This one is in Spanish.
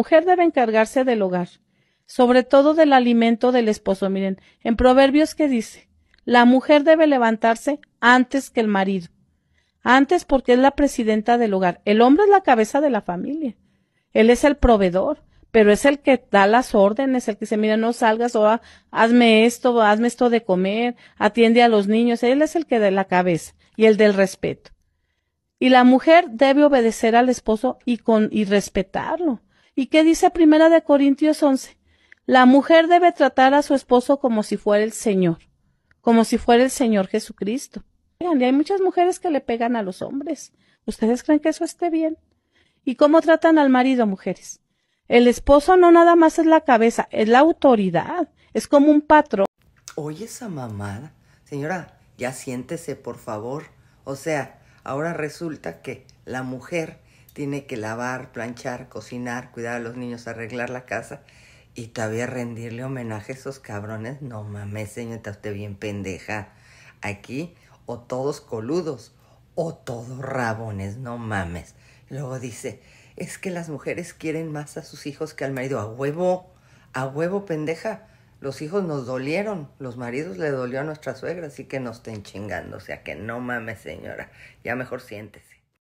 mujer debe encargarse del hogar, sobre todo del alimento del esposo. Miren, en Proverbios que dice, la mujer debe levantarse antes que el marido, antes porque es la presidenta del hogar. El hombre es la cabeza de la familia, él es el proveedor, pero es el que da las órdenes, el que se mira, no salgas, o hazme esto, hazme esto de comer, atiende a los niños, él es el que da la cabeza y el del respeto. Y la mujer debe obedecer al esposo y, con, y respetarlo. ¿Y qué dice Primera de Corintios 11? La mujer debe tratar a su esposo como si fuera el Señor, como si fuera el Señor Jesucristo. hay muchas mujeres que le pegan a los hombres. ¿Ustedes creen que eso esté bien? ¿Y cómo tratan al marido, mujeres? El esposo no nada más es la cabeza, es la autoridad, es como un patrón. Oye esa mamada, señora, ya siéntese, por favor. O sea, ahora resulta que la mujer tiene que lavar, planchar, cocinar, cuidar a los niños, arreglar la casa y todavía rendirle homenaje a esos cabrones. No mames, señorita, usted bien pendeja. Aquí o todos coludos o todos rabones, no mames. Luego dice, es que las mujeres quieren más a sus hijos que al marido. A huevo, a huevo, pendeja. Los hijos nos dolieron, los maridos le dolió a nuestra suegra, así que no estén chingando. O sea que no mames, señora. Ya mejor siéntese.